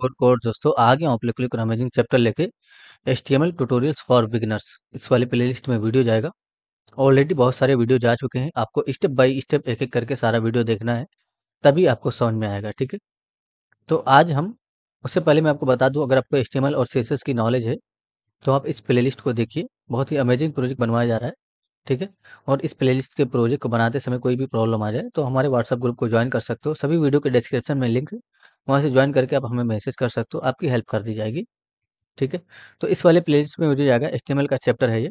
four course दोस्तों आ गया हूँ अमेजिंग चैप्टर लेके S T M L tutorials for beginners इस वाले प्ले लिस्ट में वीडियो जाएगा ऑलरेडी बहुत सारे वीडियो जा चुके हैं आपको स्टेप बाई स्टेप एक एक करके सारा वीडियो देखना है तभी आपको समझ में आएगा ठीक है तो आज हम उससे पहले मैं आपको बता दूँ अगर आपको एल और सी की नॉलेज है तो आप इस लिस्ट को देखिए बहुत ही अमेजिंग प्रोजेक्ट बनवाया जा रहा है ठीक है और इस प्लेलिस्ट के प्रोजेक्ट को बनाते समय कोई भी प्रॉब्लम आ जाए तो हमारे व्हाट्सएप ग्रुप को ज्वाइन कर सकते हो सभी वीडियो के डिस्क्रिप्शन में लिंक वहाँ से ज्वाइन करके आप हमें मैसेज कर सकते हो आपकी हेल्प कर दी जाएगी ठीक है तो इस वाले प्ले में मुझे जाएगा एस का चैप्टर है ये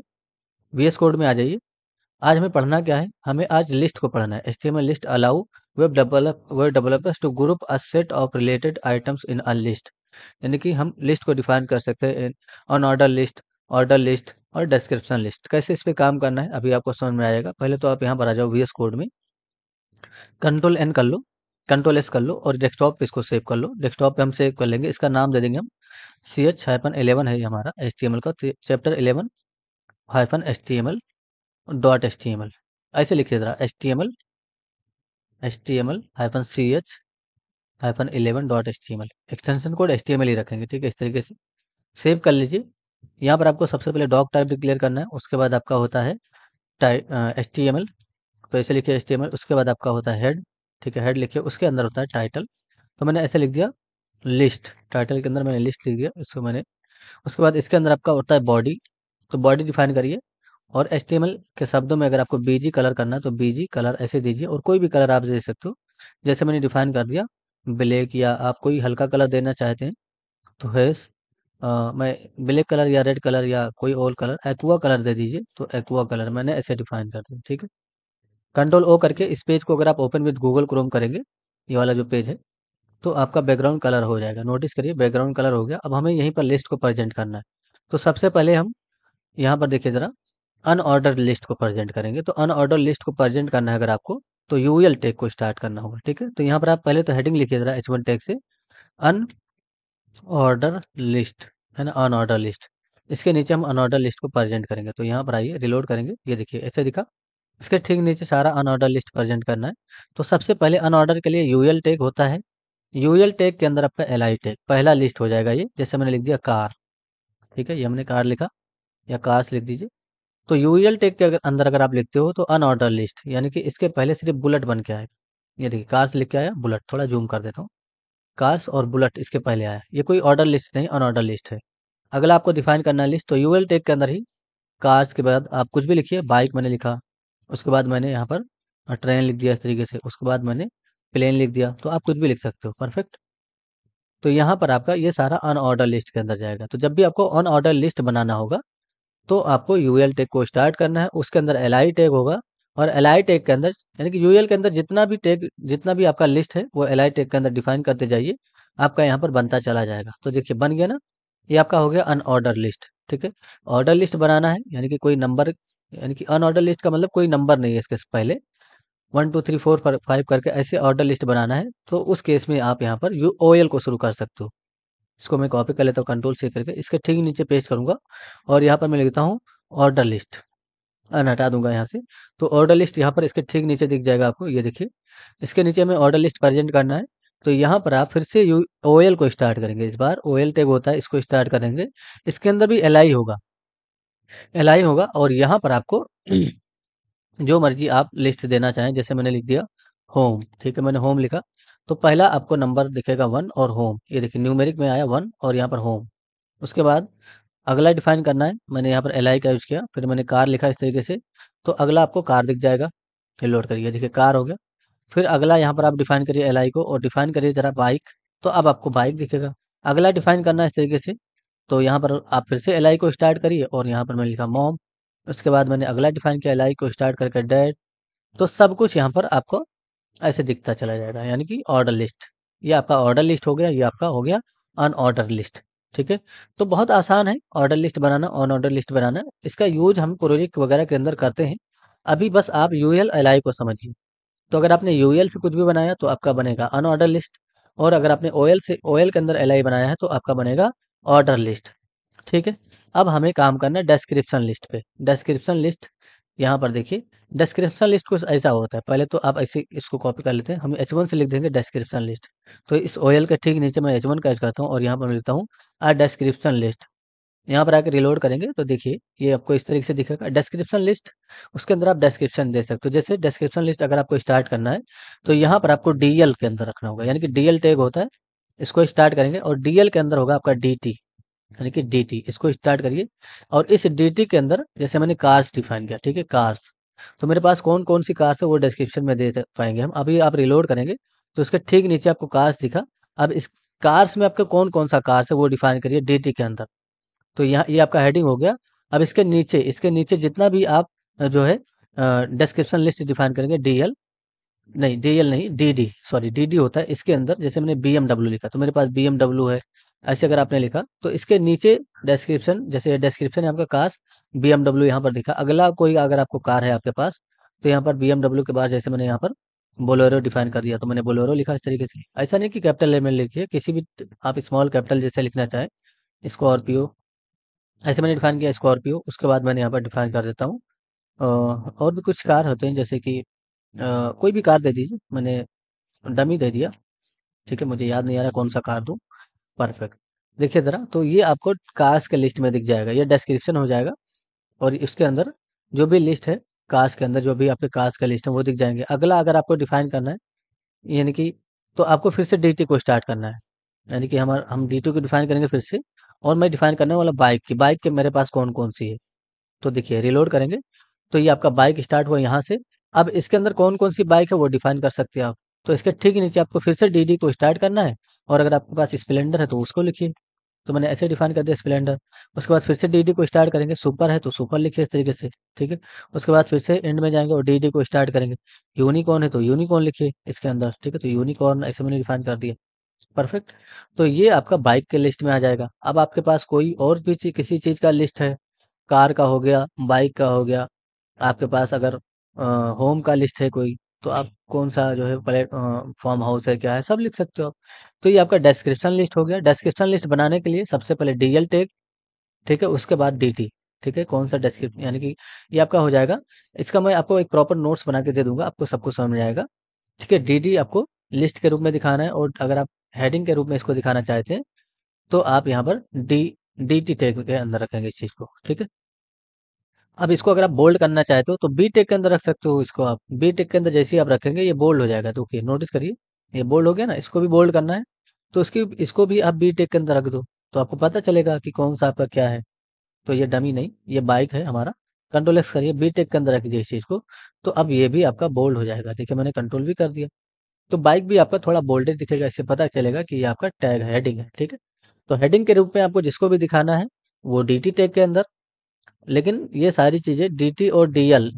वी कोड में आ जाइए आज हमें पढ़ना क्या है हमें आज लिस्ट को पढ़ना है S list allow web develop web developers to group a set of related items in a list यानी कि हम लिस्ट को डिफाइन कर सकते हैं in on order list order list और डिस्क्रिप्शन लिस्ट कैसे इस पर काम करना है अभी आपको समझ में आएगा पहले तो आप यहाँ पर आ जाओ वी कोड में कंट्रोल एन कर लो कंट्रोल एस कर लो और डेस्कटॉप पे इसको सेव कर लो डेस्कटॉप पे हम सेव कर लेंगे इसका नाम दे देंगे हम सी एच हाइफन एलेवन है हमारा एच टी एम एल का chapter eleven hyphen H T M L dot H T M L ऐसे लिखिए जरा H T M L H T M L hyphen C H hyphen eleven dot H T M L extension code H T M L ही रखेंगे ठीक है इस तरीके से सेव कर लीजिए यहाँ पर आपको सबसे पहले डॉक टाइप डिक्लेयर करना है उसके बाद आपका होता है एस टी एम एल तो ऐसे लिखिए एस टी एम एल उसके बाद आपका होता है हेड ठीक है हेड लिखिए उसके अंदर होता है टाइटल तो मैंने ऐसे लिख दिया लिस्ट टाइटल के अंदर मैंने लिस्ट लिख दिया इसको मैंने उसके बाद इसके अंदर आपका होता है बॉडी तो बॉडी डिफाइन करिए और एल के शब्दों में अगर आपको जी कलर करना है तो बीजी कलर ऐसे दीजिए और कोई भी कलर आप दे सकते हो जैसे मैंने डिफाइन कर दिया ब्लैक या आप कोई हल्का कलर देना चाहते हैं तो हैस आ, मैं ब्लैक कलर या रेड कलर या कोई और कलर एक्वा कलर दे दीजिए तो एक्वा कलर मैंने ऐसे डिफाइन कर दिया ठीक है कंट्रोल ओ करके इस पेज को अगर आप ओपन विद गूगल क्रोम करेंगे ये वाला जो पेज है तो आपका बैकग्राउंड कलर हो जाएगा नोटिस करिए बैकग्राउंड कलर हो गया अब हमें यहीं पर लिस्ट को प्रजेंट करना है तो सबसे पहले हम यहाँ पर देखिए ज़रा अनऑर्डर लिस्ट को प्रजेंट करेंगे तो अनऑर्डर लिस्ट को प्रजेंट करना है अगर आपको तो यू एल टेक को स्टार्ट करना होगा ठीक है तो यहाँ पर आप पहले तो हेडिंग लिखिए ज़रा एच वन टेक से अन ऑर्डर लिस्ट है ना अनऑर्डर लिस्ट इसके नीचे हम अनऑर्डर लिस्ट को प्रेजेंट करेंगे तो यहाँ पर आइए रिलोड करेंगे ये देखिए ऐसे दिखा इसके ठीक नीचे सारा अनऑर्डर लिस्ट प्रेजेंट करना है तो सबसे पहले अनऑर्डर के लिए यूएल टैग होता है यूएल टैग के अंदर आपका एल आई टैग पहला लिस्ट हो जाएगा ये जैसे मैंने लिख दिया कार ठीक है ये हमने कार लिखा या कार्स लिख दीजिए तो यूएल टैग के अंदर अगर आप लिखते हो तो अनऑर्डर लिस्ट यानी कि इसके पहले सिर्फ बुलेट बन के आएगा ये देखिए कार्स लिख के आया बुलेट थोड़ा जूम कर देता हूँ कार्स और बुलेट इसके पहले आया ये कोई ऑर्डर लिस्ट नहीं अनऑर्डर लिस्ट है अगला आपको डिफाइन करना लिस्ट तो यू एल टेक के अंदर ही कार्स के बाद आप कुछ भी लिखिए बाइक मैंने लिखा उसके बाद मैंने यहाँ पर ट्रेन लिख दिया इस तरीके से उसके बाद मैंने प्लेन लिख दिया तो आप कुछ भी लिख सकते हो परफेक्ट तो यहाँ पर आपका ये सारा अनऑर्डर लिस्ट के अंदर जाएगा तो जब भी आपको अनऑर्डर लिस्ट बनाना होगा तो आपको यू एल को स्टार्ट करना है उसके अंदर एल आई होगा और एल आई के अंदर यानी कि यूएल के अंदर जितना भी टेक जितना भी आपका लिस्ट है वो एल आई के अंदर डिफाइन करते जाइए आपका यहाँ पर बनता चला जाएगा तो देखिए बन गया ना ये आपका हो गया अनऑर्डर लिस्ट ठीक है ऑर्डर लिस्ट बनाना है यानी कि कोई नंबर यानी कि अनऑर्डर लिस्ट का मतलब कोई नंबर नहीं है इसके पहले one two three four five करके ऐसे ऑर्डर लिस्ट बनाना है तो उस केस में आप यहाँ पर यू ओ एल को शुरू कर सकते हो इसको मैं कॉपी कर लेता हूँ कंट्रोल से करके इसके ठीक नीचे पेस्ट करूँगा और यहाँ पर मैं लिखता हूँ ऑर्डर लिस्ट अन हटा दूंगा यहाँ से तो ऑर्डर लिस्ट यहाँ पर इसके ठीक नीचे दिख जाएगा आपको ये देखिए इसके नीचे हमें ऑर्डर लिस्ट प्रेजेंट करना है तो यहाँ पर आप फिर से यू ओ को स्टार्ट करेंगे इस बार ओ टैग होता है इसको स्टार्ट करेंगे इसके अंदर भी एल होगा एल होगा और यहाँ पर आपको जो मर्जी आप लिस्ट देना चाहें जैसे मैंने लिख दिया होम ठीक है मैंने होम लिखा तो पहला आपको नंबर दिखेगा वन और होम ये देखिए न्यूमेरिक में आया वन और यहाँ पर होम उसके बाद अगला डिफाइन करना है मैंने यहाँ पर एल आई का यूज़ किया फिर मैंने कार लिखा इस तरीके से तो अगला आपको कार दिख जाएगा फिर लोड करिए देखिए कार हो गया फिर अगला यहाँ पर आप डिफाइन करिए एल आई को और डिफाइन करिए जरा बाइक तो अब आपको बाइक दिखेगा अगला डिफाइन करना है इस तरीके से तो यहाँ पर आप फिर से एल आई को स्टार्ट करिए और यहाँ पर मैंने लिखा मॉम उसके बाद मैंने अगला डिफाइन किया एल आई को स्टार्ट करके डेड तो सब कुछ यहाँ पर आपको ऐसे दिखता चला जाएगा यानी कि ऑर्डर लिस्ट ये आपका ऑर्डर लिस्ट हो गया ये आपका हो गया अन लिस्ट ठीक है तो बहुत आसान है ऑर्डर लिस्ट बनाना ऑन ऑर्डर लिस्ट बनाना इसका यूज हम प्रोजेक्ट वगैरह के अंदर करते हैं अभी बस आप यू एल एल आई को समझिए तो अगर आपने यू एल से कुछ भी बनाया तो आपका बनेगा अन ऑर्डर लिस्ट और अगर आपने ओ एल से ओ एल के अंदर एल आई बनाया है तो आपका बनेगा ऑर्डर लिस्ट ठीक है अब हमें काम करना है डिस्क्रिप्शन लिस्ट पे डिस्क्रिप्शन लिस्ट यहाँ पर देखिए डिस्क्रिप्शन लिस्ट कुछ ऐसा होता है पहले तो आप ऐसे इसको कॉपी कर लेते हैं हम एच वन से लिख देंगे डिस्क्रिप्शन लिस्ट तो इस ओयल के ठीक नीचे मैं एच वन कैच करता हूँ और यहाँ पर मैं लिखता हूँ आ डिस्क्रिप्शन लिस्ट यहाँ पर आकर रिलोड करेंगे तो देखिए ये आपको इस तरीके से दिखेगा डिस्क्रिप्शन लिस्ट उसके अंदर आप डिस्क्रिप्शन दे सकते हो जैसे डिस्क्रिप्शन लिस्ट अगर आपको स्टार्ट करना है तो यहाँ पर आपको डीएल के अंदर रखना होगा यानी कि डीएल टैग होता है इसको स्टार्ट करेंगे और डीएल के अंदर होगा आपका डी यानी कि डीटी इसको स्टार्ट करिए और इस डीटी के अंदर जैसे मैंने कार्स डिफाइन किया ठीक है कार्स तो मेरे पास कौन कौन सी कार्स है वो डिस्क्रिप्शन में दे पाएंगे हम अभी आप रिलोड करेंगे तो इसके ठीक नीचे आपको कार्स दिखा अब इस कार्स में आपका कौन कौन सा कार्स है वो डिफाइन करिए डी के अंदर तो यहाँ ये यह आपका हेडिंग हो गया अब इसके नीचे इसके नीचे जितना भी आप जो है डिस्क्रिप्शन लिस्ट डिफाइन करेंगे डीएल नहीं डीएल नहीं डीडी सॉरी डीडी होता है इसके अंदर जैसे मैंने बीएमडब्ल्यू लिखा तो मेरे पास बीएमडब्ल्यू है ऐसे अगर आपने लिखा तो इसके नीचे डेस्क्रिप्शन जैसे डेस्क्रिप्शन है आपका कार बी एमडब्ल्यू यहाँ पर लिखा अगला कोई अगर आपको कार है आपके पास तो यहाँ पर बी एमडब्ल्यू के बाद जैसे मैंने यहाँ पर बोलोरो डिफाइन कर दिया तो मैंने बोलोरो लिखा इस तरीके से ऐसा नहीं कि कैपिटल लेवल में लिखिए किसी भी आप स्मॉल कैपिटल जैसे लिखना चाहें स्कॉर्पियो ऐसे मैंने डिफाइन किया स्कॉर्पियो उसके बाद मैंने यहाँ पर डिफाइन कर देता हूँ और भी कुछ कार होते हैं जैसे कि कोई भी कार दे दीजिए मैंने डमी दे दिया ठीक है मुझे याद नहीं आ रहा कौन सा कार दूँ परफेक्ट देखिए ज़रा तो ये आपको कार्स के लिस्ट में दिख जाएगा ये डिस्क्रिप्शन हो जाएगा और इसके अंदर जो भी लिस्ट है कार्स के अंदर जो भी आपके कार्स का लिस्ट है वो दिख जाएंगे अगला अगर आपको डिफाइन करना है यानी कि तो आपको फिर से डी को स्टार्ट करना है यानी कि हमारा हम डी को डिफाइन करेंगे फिर से और मैं डिफाइन करने वाला बाइक की बाइक के मेरे पास कौन कौन सी है तो देखिए रिलोड करेंगे तो ये आपका बाइक स्टार्ट हुआ यहाँ से अब इसके अंदर कौन कौन सी बाइक है वो डिफाइन कर सकते हैं आप तो इसके ठीक नीचे आपको फिर से डी को स्टार्ट करना है और अगर आपके पास स्प्लेंडर है तो उसको लिखिए तो मैंने ऐसे डिफाइन कर दिया स्प्लेंडर उसके बाद फिर से डी को स्टार्ट करेंगे सुपर है तो सुपर लिखिए इस तरीके से ठीक है उसके बाद फिर से एंड में जाएंगे और डी को स्टार्ट करेंगे यूनिकॉर्न है तो यूनिकॉर्न लिखिए इसके अंदर ठीक है तो यूनिकॉर्न ऐसे मैंने डिफाइन कर दिया परफेक्ट तो ये आपका बाइक के लिस्ट में आ जाएगा अब आपके पास कोई और भी चीज किसी चीज़ का लिस्ट है कार का हो गया बाइक का हो गया आपके पास अगर आ, होम का लिस्ट है कोई तो आप कौन सा जो है प्लेट फॉर्म हाउस है क्या है सब लिख सकते हो आप तो ये आपका डिस्क्रिप्शन लिस्ट हो गया डिस्क्रिप्शन लिस्ट बनाने के लिए सबसे पहले डीएल टेक ठीक है उसके बाद डीटी ठीक है कौन सा डिस्क्रिप्शन यानी कि ये आपका हो जाएगा इसका मैं आपको एक प्रॉपर नोट्स बना के दे दूंगा आपको सबको समझ आएगा ठीक है डी आपको लिस्ट के रूप में दिखाना है और अगर आप हेडिंग के रूप में इसको दिखाना चाहते हैं तो आप यहाँ पर डी डी टी टेक के अंदर रखेंगे इस चीज़ को ठीक है अब इसको अगर आप बोल्ड करना चाहते हो तो बी तो टेक के अंदर रख सकते हो इसको आप बी टेक के अंदर जैसे ही आप रखेंगे ये बोल्ड हो जाएगा तो ओके नोटिस करिए ये बोल्ड हो गया ना इसको भी बोल्ड करना है तो उसकी इसको भी आप बी टेक के अंदर रख दो तो आपको पता चलेगा कि कौन सा आपका क्या है तो ये डमी नहीं ये बाइक है हमारा कंट्रोल एक्स करिए बी टेक के अंदर रखिए इस चीज़ को तो अब ये भी आपका बोल्ड हो जाएगा देखिए मैंने कंट्रोल भी कर दिया तो बाइक भी आपका थोड़ा बोल्डेड दिखेगा इससे पता चलेगा कि ये आपका टैग हैडिंग हेडिंग है ठीक है तो हेडिंग के रूप में आपको जिसको भी दिखाना है वो डी टी टैग के अंदर लेकिन ये सारी चीज़ें डी और डी एल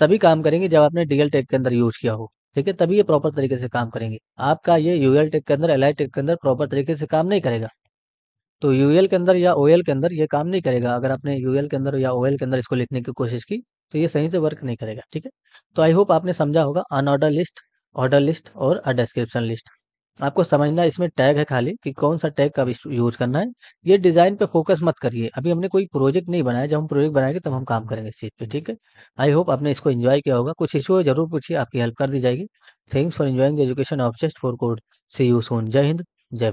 तभी काम करेंगे जब आपने डीएल टेक के अंदर यूज किया हो ठीक है तभी ये प्रॉपर तरीके से काम करेंगे आपका ये यूएल टेक के अंदर एल आई टेक के अंदर प्रॉपर तरीके से काम नहीं करेगा तो यूएल के अंदर या ओएल के अंदर ये काम नहीं करेगा अगर आपने यूएल के अंदर या ओएल के अंदर इसको लिखने की कोशिश की तो ये सही से वर्क नहीं करेगा ठीक है तो आई होप आपने समझा होगा अनऑर्डर लिस्ट ऑर्डर लिस्ट और डिस्क्रिप्शन लिस्ट आपको समझना इसमें टैग है खाली कि कौन सा टैग कब यूज करना है ये डिज़ाइन पे फोकस मत करिए अभी हमने कोई प्रोजेक्ट नहीं बनाया जब हम प्रोजेक्ट बनाएंगे तब हम काम करेंगे इस चीज़ पे ठीक है आई होप आपने इसको एंजॉय किया होगा कुछ इशू है जरूर पूछिए आपकी हेल्प कर दी जाएगी thanks for enjoying education of just for code see you soon जय हिंद जय